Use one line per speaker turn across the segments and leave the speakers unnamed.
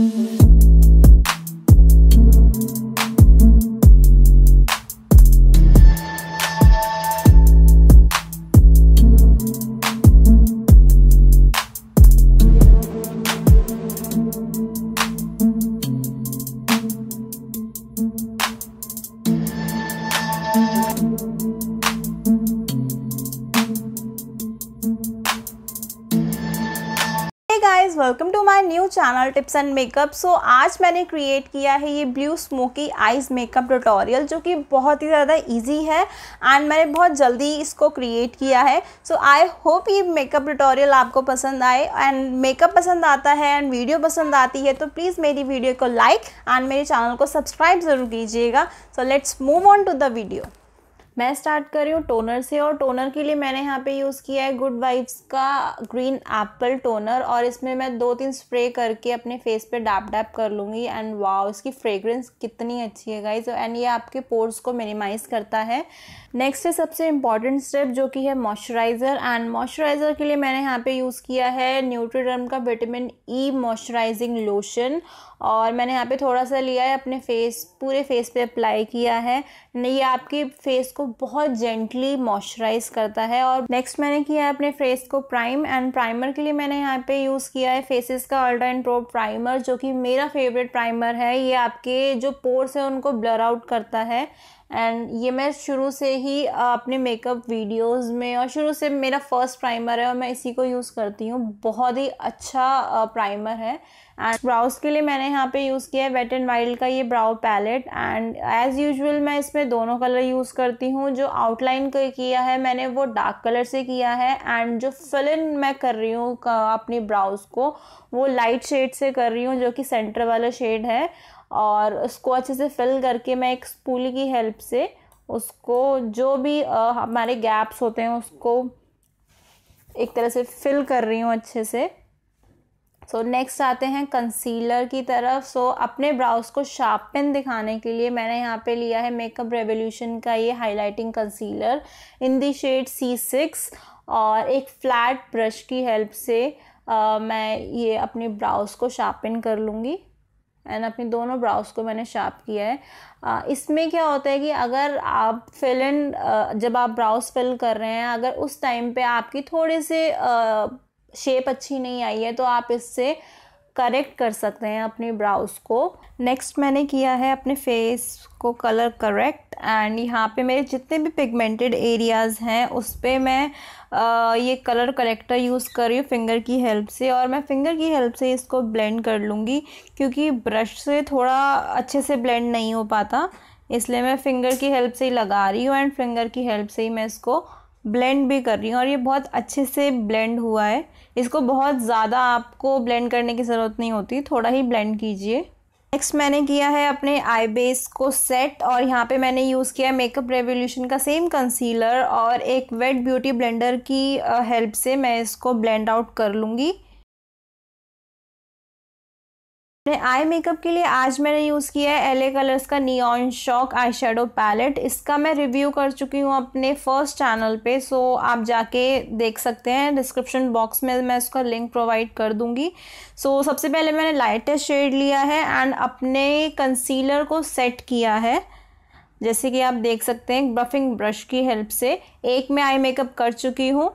you. Guys welcome to my new channel tips and makeup so आज मैंने create किया है ये blue smoky eyes makeup tutorial जो कि बहुत ही ज़्यादा ईजी है एंड मैंने बहुत जल्दी इसको क्रिएट किया है सो आई होप ये मेकअप ट्यूटोरियल आपको पसंद आए एंड मेकअप पसंद आता है एंड वीडियो पसंद आती है तो प्लीज़ मेरी वीडियो को लाइक एंड मेरे चैनल को सब्सक्राइब ज़रूर कीजिएगा so let's move on to the video मैं स्टार्ट कर रही हूँ टोनर से और टोनर के लिए मैंने यहाँ पे यूज़ किया है गुड वाइब्स का ग्रीन एप्पल टोनर और इसमें मैं दो तीन स्प्रे करके अपने फेस पे डैप डैप कर लूँगी एंड वाओ इसकी फ्रेग्रेंस कितनी अच्छी है गाइज एंड ये आपके पोर्स को मिनिमाइज़ करता है नेक्स्ट है सबसे इम्पॉर्टेंट स्टेप जो कि है मॉइस्चराइज़र एंड मॉइस्चराइज़र के लिए मैंने यहाँ पर यूज़ किया है न्यूट्रीडर्म का विटामिन ई मॉइस्चराइजिंग लोशन और मैंने यहाँ पर थोड़ा सा लिया है अपने फेस पूरे फेस पर अप्लाई किया है ये आपके फेस को बहुत जेंटली मॉइस्चराइज करता है और नेक्स्ट मैंने किया है अपने फेस को प्राइम एंड प्राइमर के लिए मैंने यहाँ पे यूज़ किया है फेसेस का अल्ट्रा एंड प्रो प्राइमर जो कि मेरा फेवरेट प्राइमर है ये आपके जो पोर्स है उनको ब्लर आउट करता है एंड ये मैं शुरू से ही अपने मेकअप वीडियोस में और शुरू से मेरा फर्स्ट प्राइमर है और मैं इसी को यूज़ करती हूँ बहुत ही अच्छा प्राइमर है एंड ब्राउज के लिए मैंने यहाँ पे यूज़ किया है वेट एंड वाइल्ड का ये brow palette and as usual मैं इसमें दोनों कलर यूज़ करती हूँ जो आउटलाइन का किया है मैंने वो डार्क कलर से किया है एंड जो फिल इन मैं कर रही हूँ अपनी ब्राउज को वो लाइट शेड से कर रही हूँ जो कि सेंटर वाला शेड है और उसको अच्छे से फिल करके मैं एक स्पूल की हेल्प से उसको जो भी आ, हमारे गैप्स होते हैं उसको एक तरह से फिल कर रही हूँ अच्छे से सो so, नेक्स्ट आते हैं कंसीलर की तरफ सो so, अपने ब्राउज को शार्पन दिखाने के लिए मैंने यहाँ पे लिया है मेकअप रेवोल्यूशन का ये highlighting concealer in the shade C six और एक फ्लैट ब्रश की हेल्प से आ, मैं ये अपने ब्राउज को शार्पन कर लूँगी एंड अपनी दोनों ब्राउज को मैंने शार्प किया है इसमें क्या होता है कि अगर आप फिल इन जब आप ब्राउज फिल कर रहे हैं अगर उस टाइम पे आपकी थोड़े से शेप अच्छी नहीं आई है तो आप इससे करेक्ट कर सकते हैं अपने ब्राउज को नेक्स्ट मैंने किया है अपने फेस को कलर करेक्ट एंड यहाँ पे मेरे जितने भी पिगमेंटेड एरियाज़ हैं उस पर मैं आ, ये कलर करेक्टर यूज़ कर रही हूँ फिंगर की हेल्प से और मैं फिंगर की हेल्प से इसको ब्लेंड कर लूँगी क्योंकि ब्रश से थोड़ा अच्छे से ब्लेंड नहीं हो पाता इसलिए मैं फिंगर की हेल्प से ही लगा रही हूँ एंड फिंगर की हेल्प से ही मैं इसको ब्लेंड भी कर रही हूँ और ये बहुत अच्छे से ब्लेंड हुआ है इसको बहुत ज़्यादा आपको ब्लेंड करने की ज़रूरत नहीं होती थोड़ा ही ब्लेंड कीजिए नेक्स्ट मैंने किया है अपने आई बेस को सेट और यहाँ पे मैंने यूज़ किया है मेकअप रेवोल्यूशन का सेम कंसीलर और एक वेट ब्यूटी ब्लेंडर की हेल्प से मैं इसको ब्लेंड आउट कर लूँगी अपने आई मेकअप के लिए आज मैंने यूज़ किया है एले कलर्स का neon shock eye shadow palette इसका मैं रिव्यू कर चुकी हूँ अपने फर्स्ट चैनल पे सो आप जाके देख सकते हैं डिस्क्रिप्शन बॉक्स में मैं उसका लिंक प्रोवाइड कर दूँगी सो सबसे पहले मैंने लाइटेस्ट शेड लिया है एंड अपने कंसीलर को सेट किया है जैसे कि आप देख सकते हैं ब्रफिंग ब्रश की हेल्प से एक मैं आई मेकअप कर चुकी हूँ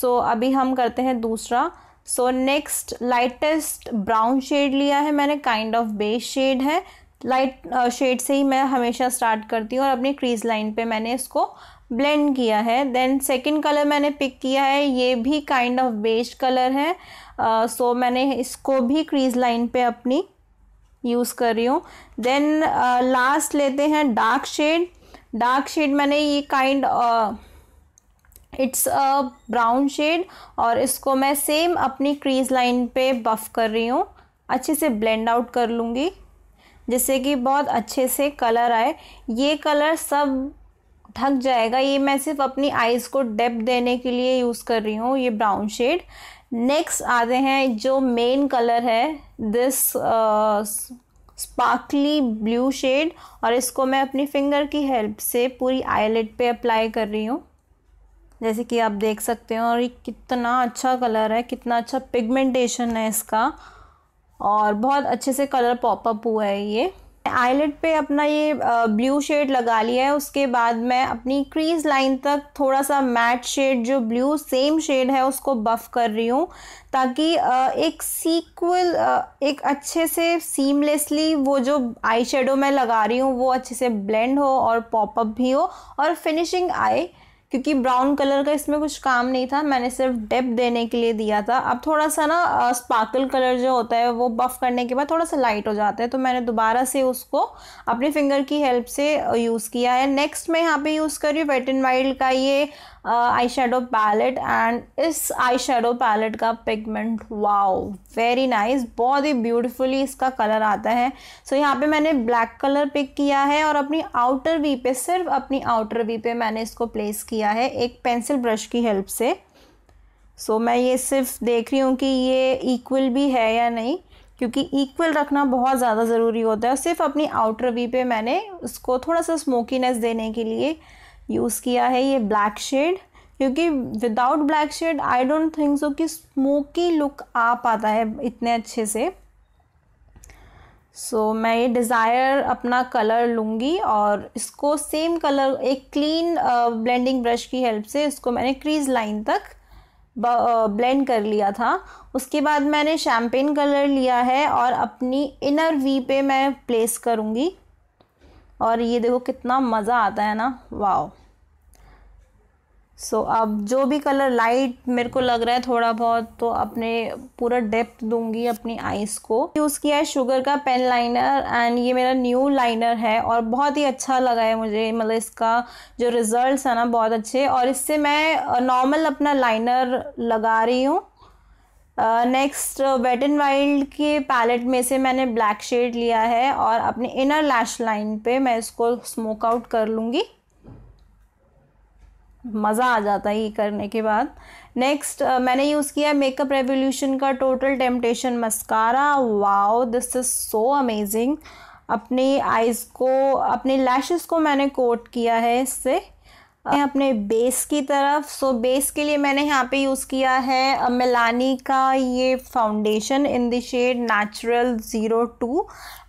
सो अभी हम करते हैं दूसरा so next lightest brown shade लिया है मैंने काइंड ऑफ बेस शेड है लाइट शेड uh, से ही मैं हमेशा स्टार्ट करती हूँ और अपनी क्रीज लाइन पे मैंने इसको ब्लेंड किया है देन सेकंड कलर मैंने पिक किया है ये भी काइंड ऑफ बेस्ड कलर है सो uh, so मैंने इसको भी क्रीज लाइन पे अपनी यूज़ कर रही हूँ देन लास्ट uh, लेते हैं डार्क शेड डार्क शेड मैंने ये kind kind, uh, it's a brown shade और इसको मैं सेम अपनी क्रीज लाइन पे बफ कर रही हूँ अच्छे से ब्लेंड आउट कर लूँगी जिससे कि बहुत अच्छे से कलर आए ये कलर सब ढक जाएगा ये मैं सिर्फ अपनी आइज़ को डेप देने के लिए यूज़ कर रही हूँ ये ब्राउन शेड नेक्स्ट आते हैं जो मेन कलर है दिस स्पार्कली ब्लू शेड और इसको मैं अपनी फिंगर की हेल्प से पूरी आईलेट पे अप्लाई कर रही हूँ जैसे कि आप देख सकते हैं और ये कितना अच्छा कलर है कितना अच्छा पिगमेंटेशन है इसका और बहुत अच्छे से कलर पॉपअप हुआ है ये आईलेट पे अपना ये ब्लू शेड लगा लिया है उसके बाद मैं अपनी क्रीज लाइन तक थोड़ा सा मैट शेड जो ब्लू सेम शेड है उसको बफ कर रही हूँ ताकि एक सीक्वल एक अच्छे से सीमलेसली वो जो आई शेडो मैं लगा रही हूँ वो अच्छे से ब्लेंड हो और पॉपअप भी हो और फिनिशिंग आए क्योंकि ब्राउन कलर का इसमें कुछ काम नहीं था मैंने सिर्फ डेप देने के लिए दिया था अब थोड़ा सा ना स्पार्कल कलर जो होता है वो बफ करने के बाद थोड़ा सा लाइट हो जाता है तो मैंने दोबारा से उसको अपने फिंगर की हेल्प से यूज़ किया है नेक्स्ट मैं यहाँ पे यूज़ कर रही हूँ वेट एंड वाइल्ड का ये आई शेडो पैलेट एंड इस आई शेडो पैलेट का पिगमेंट वाओ वेरी नाइस बहुत ही ब्यूटीफुली इसका कलर आता है सो so, यहाँ पे मैंने ब्लैक कलर पिक किया है और अपनी आउटर वी पे सिर्फ अपनी आउटर वी पे मैंने इसको प्लेस किया है एक पेंसिल ब्रश की हेल्प से सो so, मैं ये सिर्फ देख रही हूँ कि ये इक्वल भी है या नहीं क्योंकि इक्वल रखना बहुत ज़्यादा ज़रूरी होता है सिर्फ अपनी आउटर वी पे मैंने उसको थोड़ा सा स्मोकीनेस देने के लिए यूज़ किया है ये ब्लैक शेड क्योंकि without black shade I don't think so कि स्मोकी लुक आ पाता है इतने अच्छे से सो so, मैं ये डिज़ायर अपना कलर लूँगी और इसको सेम कलर एक क्लीन ब्लेंडिंग ब्रश की हेल्प से इसको मैंने क्रीज लाइन तक ब्लेंड uh, कर लिया था उसके बाद मैंने शैम्पेन कलर लिया है और अपनी इनर वी पे मैं प्लेस करूँगी और ये देखो कितना मज़ा आता है ना वाओ सो so, अब जो भी कलर लाइट मेरे को लग रहा है थोड़ा बहुत तो अपने पूरा डेप्थ दूंगी अपनी आईज को यूज़ किया है शुगर का पेन लाइनर एंड ये मेरा न्यू लाइनर है और बहुत ही अच्छा लगा है मुझे मतलब इसका जो रिजल्ट्स है ना बहुत अच्छे और इससे मैं नॉर्मल अपना लाइनर लगा रही हूँ नेक्स्ट वेट एंड वाइल्ड के पैलेट में से मैंने ब्लैक शेड लिया है और अपने इनर लैश लाइन पे मैं इसको स्मोक आउट कर लूँगी मज़ा आ जाता है ये करने के बाद नेक्स्ट uh, मैंने यूज़ किया मेकअप रेवोल्यूशन का total temptation mascara wow this is so amazing अपनी आइज़ को अपने लैशेस को मैंने कोट किया है इससे अपने बेस की तरफ सो बेस के लिए मैंने यहाँ पे यूज़ किया है मिलानी का ये foundation in the shade natural zero two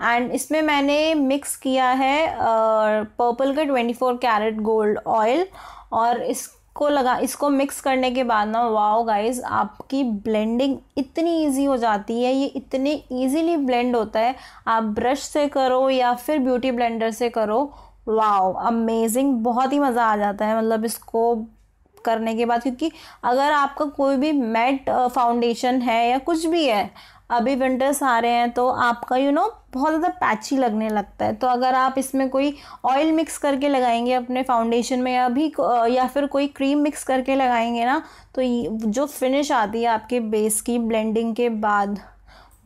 and इसमें मैंने मिक्स किया है पर्पल का twenty four karat gold oil और इस को लगा इसको मिक्स करने के बाद ना वाओ गाइस आपकी ब्लेंडिंग इतनी इजी हो जाती है ये इतने इजीली ब्लेंड होता है आप ब्रश से करो या फिर ब्यूटी ब्लेंडर से करो वाओ अमेजिंग बहुत ही मज़ा आ जाता है मतलब इसको करने के बाद क्योंकि अगर आपका कोई भी मैट फाउंडेशन है या कुछ भी है अभी विंटर्स आ रहे हैं तो आपका यू you नो know, बहुत ज़्यादा पैची लगने लगता है तो अगर आप इसमें कोई ऑयल मिक्स करके लगाएंगे अपने फाउंडेशन में या भी या फिर कोई क्रीम मिक्स करके लगाएंगे ना तो जो फिनिश आती है आपके बेस की ब्लेंडिंग के बाद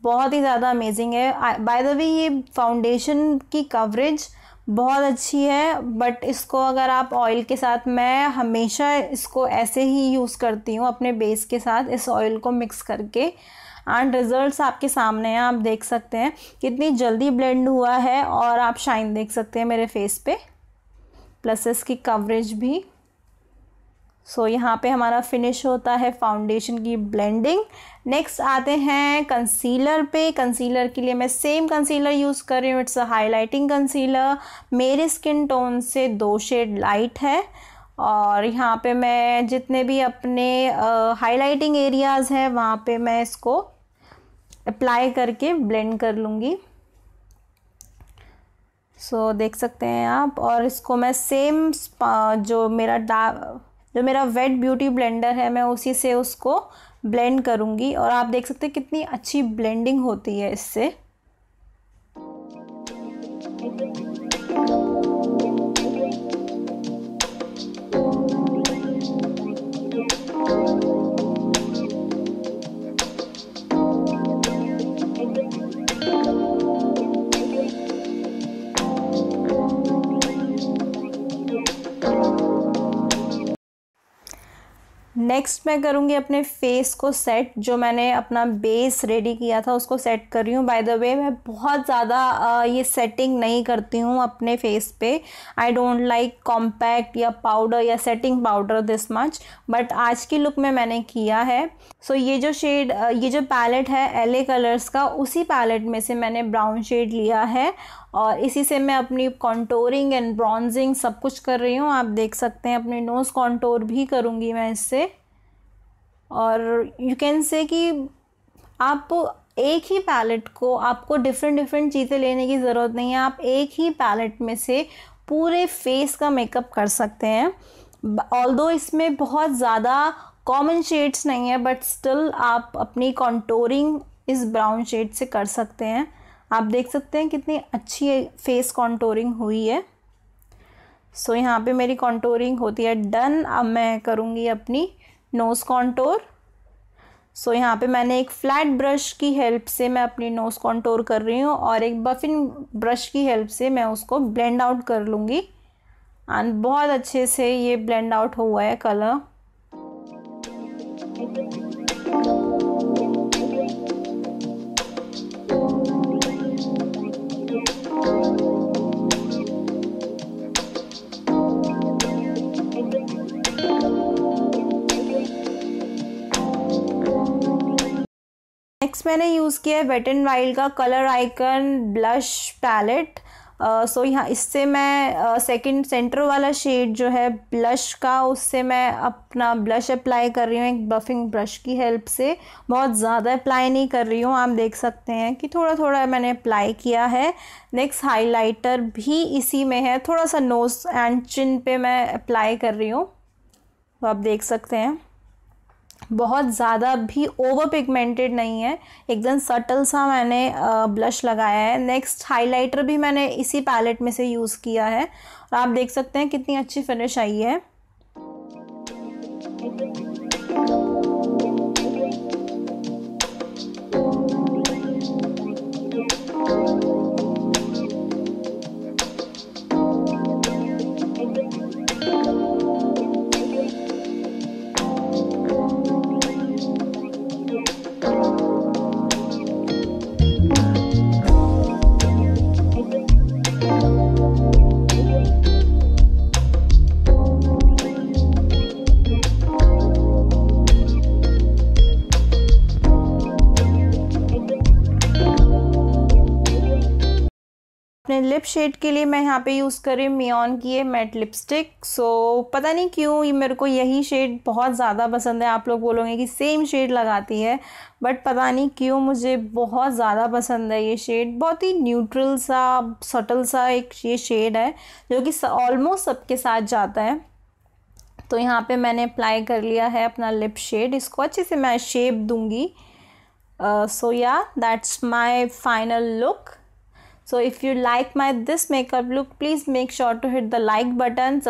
बहुत ही ज़्यादा अमेजिंग है बाय द वे ये फाउंडेशन की कवरेज बहुत अच्छी है बट इसको अगर आप ऑयल के साथ मैं हमेशा इसको ऐसे ही यूज़ करती हूँ अपने बेस के साथ इस ऑयल को मिक्स करके एंड रिजल्ट्स आपके सामने हैं आप देख सकते हैं कितनी जल्दी ब्लेंड हुआ है और आप शाइन देख सकते हैं मेरे फेस पे प्लस इसकी कवरेज भी सो so, यहाँ पे हमारा फिनिश होता है फाउंडेशन की ब्लेंडिंग नेक्स्ट आते हैं कंसीलर पे कंसीलर के लिए मैं सेम कंसीलर यूज़ कर रही हूँ इट्स अ हाईलाइटिंग कंसीलर मेरे स्किन टोन से दो शेड लाइट है और यहाँ पे मैं जितने भी अपने हाइलाइटिंग एरियाज़ हैं वहाँ पे मैं इसको अप्लाई करके ब्लेंड कर लूँगी सो so, देख सकते हैं आप और इसको मैं सेम जो मेरा डार्क जो मेरा वेट ब्यूटी ब्लेंडर है मैं उसी से उसको ब्लेंड करूँगी और आप देख सकते हैं कितनी अच्छी ब्लेंडिंग होती है इससे नेक्स्ट मैं करूँगी अपने फेस को सेट जो मैंने अपना बेस रेडी किया था उसको सेट कर रही हूँ बाय द वे मैं बहुत ज़्यादा ये सेटिंग नहीं करती हूँ अपने फेस पे आई डोंट लाइक कॉम्पैक्ट या पाउडर या setting powder this much but आज की लुक में मैंने किया है सो so, ये जो शेड ये जो पैलेट है एल कलर्स का उसी पैलेट में से मैंने ब्राउन शेड लिया है और इसी से मैं अपनी कॉन्टोरिंग एंड ब्रॉन्जिंग सब कुछ कर रही हूँ आप देख सकते हैं अपने नोज़ कॉन्टोर भी करूँगी मैं इससे और यू कैन से कि आप एक ही पैलेट को आपको डिफरेंट डिफरेंट चीज़ें लेने की ज़रूरत नहीं है आप एक ही पैलेट में से पूरे फेस का मेकअप कर सकते हैं ऑल इसमें बहुत ज़्यादा कॉमन शेड्स नहीं है बट स्टिल आप अपनी कॉन्टोरिंग इस ब्राउन शेड से कर सकते हैं आप देख सकते हैं कितनी अच्छी फेस कॉन्टोरिंग हुई है सो so, यहाँ पे मेरी कॉन्टोरिंग होती है डन अब मैं करूँगी अपनी नोज़ कॉन्टोर सो so, यहाँ पे मैंने एक फ्लैट ब्रश की हेल्प से मैं अपनी नोज़ कॉन्टोर कर रही हूँ और एक बफिन ब्रश की हेल्प से मैं उसको ब्लेंड आउट कर लूँगी एंड बहुत अच्छे से ये ब्लेंड आउट हुआ है कलर मैंने यूज़ किया है वेट एंड वाइल्ड का colour icon blush palette so यहाँ इससे मैं सेकंड uh, सेंटर वाला शेड जो है ब्लश का उससे मैं अपना ब्लश अप्लाई कर रही हूँ एक बफिंग ब्रश की हेल्प से बहुत ज़्यादा अप्लाई नहीं कर रही हूँ आप देख सकते हैं कि थोड़ा थोड़ा मैंने अप्लाई किया है नेक्स्ट हाइलाइटर भी इसी में है थोड़ा सा नोज एंड चिन पे मैं अप्लाई कर रही हूँ तो आप देख सकते हैं बहुत ज़्यादा भी ओवर पिगमेंटेड नहीं है एकदम सटल सा मैंने ब्लश लगाया है नेक्स्ट हाइलाइटर भी मैंने इसी पैलेट में से यूज़ किया है और आप देख सकते हैं कितनी अच्छी फिनिश आई है लिप शेड के लिए मैं यहाँ पे यूज़ कर रही हूँ मियॉन की ये मैट लिपस्टिक सो पता नहीं क्यों ये मेरे को यही शेड बहुत ज़्यादा पसंद है आप लोग बोलोगे कि सेम शेड लगाती है बट पता नहीं क्यों मुझे बहुत ज़्यादा पसंद है ये शेड बहुत ही न्यूट्रल सा सटल सा एक ये शेड है जो कि ऑलमोस्ट सबके साथ जाता है तो यहाँ पे मैंने अप्लाई कर लिया है अपना लिप शेड इसको अच्छे से मैं शेप दूँगी सो या that's my final look So if you like my this makeup look please make sure to hit the like button